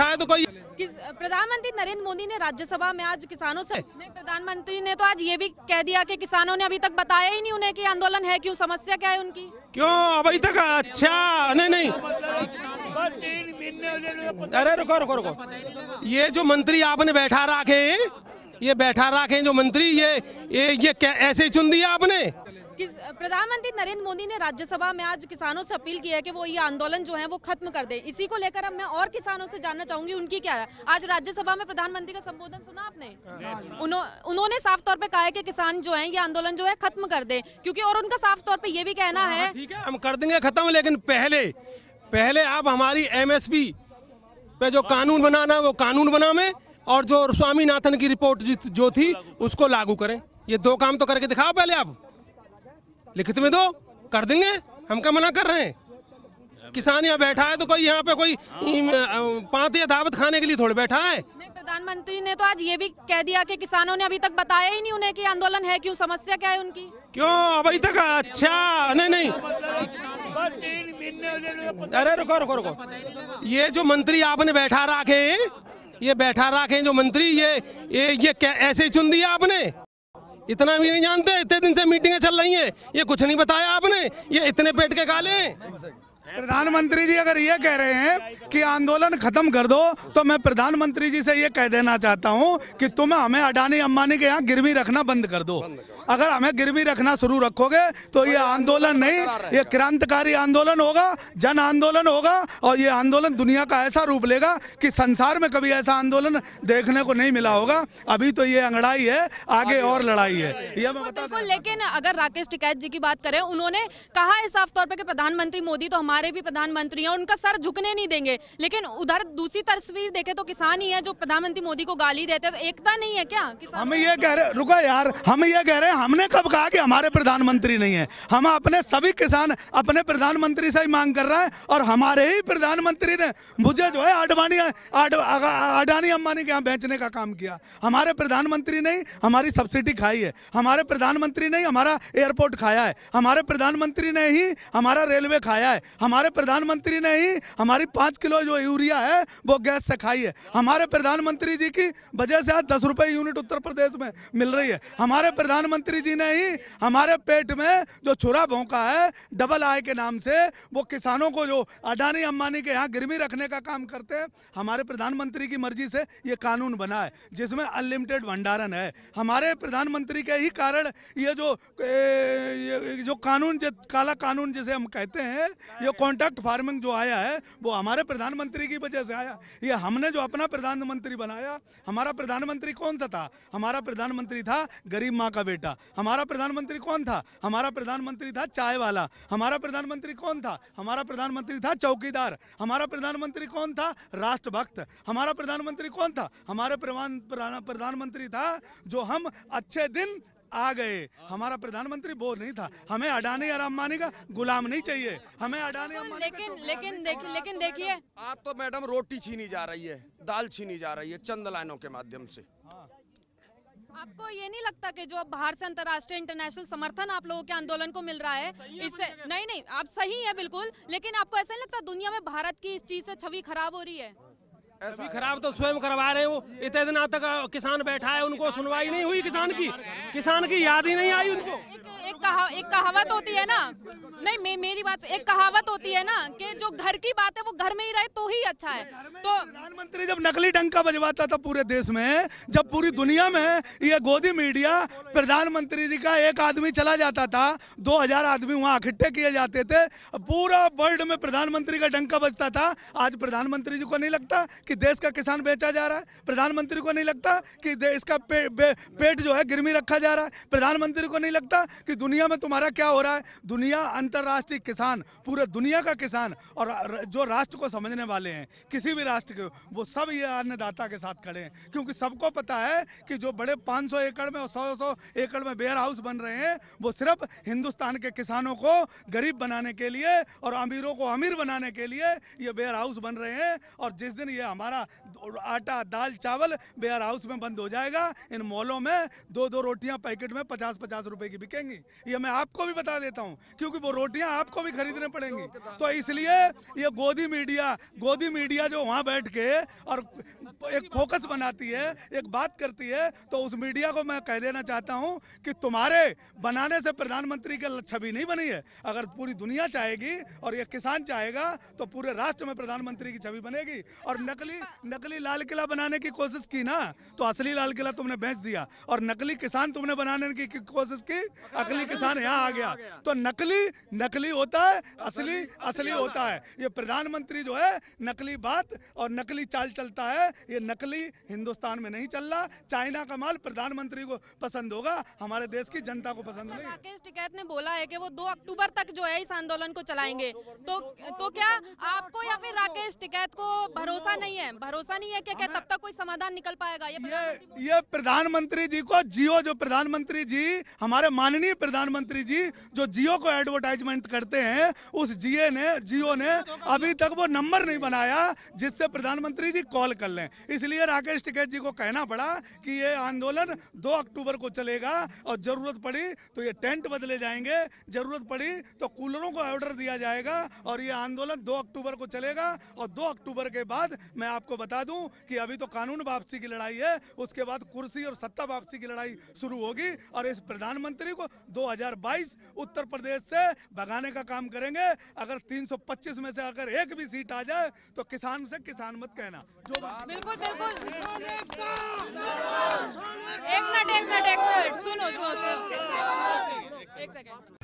उठाए तो कोई प्रधानमंत्री नरेंद्र मोदी ने राज्यसभा में आज किसानों से प्रधानमंत्री ने तो आज ये भी कह दिया कि किसानों ने अभी तक बताया ही नहीं उन्हें कि आंदोलन है क्यों समस्या क्या है उनकी क्यों अभी तक अच्छा नहीं नहीं अरे रुको रुको रुको ये जो मंत्री आपने बैठा रखे ये बैठा रखे जो मंत्री ये ये, ये ऐसे चुन दिया आपने प्रधानमंत्री नरेंद्र मोदी ने राज्यसभा में आज किसानों से अपील की है कि वो ये आंदोलन जो है वो खत्म कर दे इसी को लेकर अब मैं और किसानों से जानना चाहूंगी उनकी क्या है आज राज्यसभा में प्रधानमंत्री का संबोधन सुना आपने उन्होंने साफ तौर पर कहा है कि किसान जो है ये आंदोलन जो है खत्म कर दे क्यूँकी और उनका साफ तौर पर ये भी कहना हाँ, है हाँ, ठीक है हम कर देंगे खत्म लेकिन पहले पहले आप हमारी एम पे जो कानून बनाना है वो कानून बनावे और जो स्वामीनाथन की रिपोर्ट जो थी उसको लागू करें ये दो काम तो करके दिखाओ पहले आप लिखित में दो कर देंगे हम क्या मना कर रहे हैं किसान यहाँ बैठा है तो कोई यहाँ पे कोई हाँ। पांत या दावत खाने के लिए थोड़े बैठा है प्रधानमंत्री ने तो आज ये भी कह दिया कि किसानों ने अभी तक बताया ही नहीं उन्हें कि आंदोलन है क्यों समस्या क्या है उनकी क्यों अभी तक अच्छा नहीं नहीं अरे रुको रुको रुको ये जो मंत्री आपने बैठा रखे ये बैठा रखे जो मंत्री ये ये, ये ऐसे चुन दिया आपने इतना भी नहीं जानते इतने दिन से मीटिंगें चल रही हैं ये कुछ नहीं बताया आपने ये इतने पेट के काले हैं प्रधानमंत्री जी अगर ये कह रहे हैं कि आंदोलन खत्म कर दो तो मैं प्रधानमंत्री जी से ये कह देना चाहता हूँ कि तुम हमें अडानी अम्बानी के यहाँ गिरवी रखना बंद कर दो अगर हमें गिरवी रखना शुरू रखोगे तो ये आंदोलन नहीं ये क्रांतिकारी आंदोलन होगा जन आंदोलन होगा और ये आंदोलन दुनिया का ऐसा रूप लेगा कि संसार में कभी ऐसा आंदोलन देखने को नहीं मिला होगा अभी तो ये अंगड़ाई है आगे और लड़ाई है ये लेकिन अगर राकेश टिकैत जी की बात करें उन्होंने कहा है साफ तौर पर प्रधानमंत्री मोदी तो हमारे भी प्रधानमंत्री हैं उनका सर झुकने नहीं देंगे लेकिन उधर दूसरी तस्वीर देखे तो किसान ही है जो प्रधानमंत्री मोदी को गाली देते हैं तो एकता नहीं है क्या हम ये कह रहे रुका यार हम ये कह रहे हैं हमने कब कहा कि हमारे प्रधानमंत्री नहीं है हम अपने सभी किसान अपने प्रधानमंत्री से ही मांग कर रहे हैं और हमारे ही प्रधानमंत्री ने मुझे जो है अडवाणी अडानी अम्बानी के यहाँ बेचने का काम किया हमारे प्रधानमंत्री ने हमारी सब्सिडी खाई है हमारे प्रधानमंत्री ने हमारा एयरपोर्ट खाया है हमारे प्रधानमंत्री ने ही हमारा रेलवे खाया है हमारे प्रधानमंत्री ने ही हमारी पाँच किलो जो यूरिया है वो गैस से खाई है हमारे प्रधानमंत्री जी की वजह से आज दस रुपये यूनिट उत्तर प्रदेश में मिल रही है हमारे प्रधानमंत्री मुख्यमंत्री जी ने ही हमारे पेट में जो छुरा भोंका है डबल आय के नाम से वो किसानों को जो अडानी अम्बानी के यहाँ गिरवी रखने का काम करते हैं हमारे प्रधानमंत्री की मर्जी से ये कानून बना है जिसमें अनलिमिटेड भंडारण है हमारे प्रधानमंत्री के ही कारण ये जो ये जो कानून जो काला कानून जिसे हम कहते हैं ये कॉन्ट्रैक्ट फार्मिंग जो आया है वो हमारे प्रधानमंत्री की वजह से आया ये हमने जो अपना प्रधानमंत्री बनाया हमारा प्रधानमंत्री कौन सा था हमारा प्रधानमंत्री था गरीब माँ का बेटा था हमारा प्रधानमंत्री कौन था हमारा प्रधानमंत्री था चाय वाला हमारा प्रधानमंत्री कौन था हमारा प्रधानमंत्री था चौकीदार हमारा प्रधानमंत्री कौन था राष्ट्रभक्त हमारा प्रधानमंत्री कौन था हमारे प्रधानमंत्री था जो हम अच्छे दिन आ गए हमारा प्रधानमंत्री वो नहीं था हमें अडानी और अम्बानी का गुलाम नहीं चाहिए हमें अडानी अम्बानी लेकिन लेकिन देखिए लेकिन देखिए आज तो मैडम रोटी छीनी जा रही है दाल छीनी जा रही है चंद लाइनों के माध्यम से हाँ। आपको ये नहीं लगता कि जो बाहर से अंतर्राष्ट्रीय इंटरनेशनल समर्थन आप लोगों के आंदोलन को मिल रहा है इससे नहीं नहीं आप सही है बिल्कुल लेकिन आपको ऐसा नहीं लगता दुनिया में भारत की इस चीज से छवि खराब हो रही है छवि खराब तो स्वयं करवा रहे हो इतने दिनों तक किसान बैठा है उनको सुनवाई नहीं हुई किसान की किसान की याद ही नहीं आई उनको कहा एक कहावत होती है ना नहीं मे, मेरी बात एक कहावत होती है ना कि जो घर की बात है वो घर में ही रहे तो ही अच्छा है तो प्रधानमंत्री जब नकली डंका बजवाता था पूरे देश में जब पूरी दुनिया में ये गोदी मीडिया प्रधानमंत्री जी का एक आदमी चला जाता था 2000 आदमी वहाँ इकट्ठे किए जाते थे पूरा वर्ल्ड में प्रधानमंत्री का डंका बजता था आज प्रधानमंत्री जी को नहीं लगता की देश का किसान बेचा जा रहा है प्रधानमंत्री को नहीं लगता की इसका पेट जो है गिरमी रखा जा रहा है प्रधानमंत्री को नहीं लगता की दुनिया में तुम्हारा क्या हो रहा है दुनिया अंतर्राष्ट्रीय किसान पूरे दुनिया का किसान और जो राष्ट्र को समझने वाले हैं किसी भी राष्ट्र के वो सब ये अन्नदाता के साथ खड़े हैं क्योंकि सबको पता है कि जो बड़े 500 एकड़ में और 100 सौ एकड़ में बेयर हाउस बन रहे हैं वो सिर्फ हिंदुस्तान के किसानों को गरीब बनाने के लिए और अमीरों को अमीर बनाने के लिए ये बेयर हाउस बन रहे हैं और जिस दिन ये हमारा आटा दाल चावल बेयर हाउस में बंद हो जाएगा इन मॉलों में दो दो रोटियां पैकेट में पचास पचास रुपए की बिकेंगी ये मैं आपको भी बता देता हूँ क्योंकि वो रोटियाँ आपको भी खरीदने पड़ेंगी तो इसलिए ये गोदी मीडिया गोदी मीडिया जो वहाँ बैठ के और एक फोकस बनाती है एक बात करती है तो उस मीडिया को मैं कह देना चाहता हूँ कि तुम्हारे बनाने से प्रधानमंत्री की छवि नहीं बनी है अगर पूरी दुनिया चाहेगी और ये किसान चाहेगा तो पूरे राष्ट्र में प्रधानमंत्री की छवि बनेगी और नकली नकली लाल किला बनाने की कोशिश की ना तो असली लाल किला तुमने बेच दिया और नकली किसान तुमने बनाने की कोशिश की अकली किसान यहाँ आ गया तो नकली नकली होता है असली असली होता है ये प्रधानमंत्री जो है नकली बात और नकली चाल चलता है ये नकली हिंदुस्तान में नहीं चल रहा चाइना का माल प्रधानमंत्री को पसंद होगा हमारे देश की जनता को पसंद नहीं राकेश टिकैत ने बोला है कि वो दो अक्टूबर तक जो है इस आंदोलन को चलाएंगे तो तो क्या आपको फिर राकेश टिकैत को भरोसा नहीं है भरोसा नहीं है क्या क्या तब तक कोई समाधान निकल पाएगा ये ये, ये प्रधानमंत्री जी को जियो जो प्रधानमंत्री जी हमारे माननीय प्रधानमंत्री जी जो जियो को एडवर्टाइजमेंट करते हैं उस जिए ने जियो ने अभी तक वो नंबर नहीं बनाया जिससे प्रधानमंत्री जी कॉल कर ले इसलिए राकेश टिकैत जी को कहना पड़ा की ये आंदोलन दो अक्टूबर को चलेगा और जरूरत पड़ी तो ये टेंट बदले जाएंगे जरूरत पड़ी तो कूलरों को ऑर्डर दिया जाएगा और ये आंदोलन दो अक्टूबर को चले होएगा और दो अक्टूबर के बाद मैं आपको बता दूं कि अभी तो कानून वापसी की लड़ाई है उसके बाद कुर्सी और सत्ता वापसी की लड़ाई शुरू होगी और इस प्रधानमंत्री को 2022 उत्तर प्रदेश से भगाने का काम करेंगे अगर 325 में से अगर एक भी सीट आ जाए तो किसान से किसान मत कहना जो बिल्कुल बिल्कुल एक मिनट एक मिनट एक मिनट सुनो सुनो एक सेकंड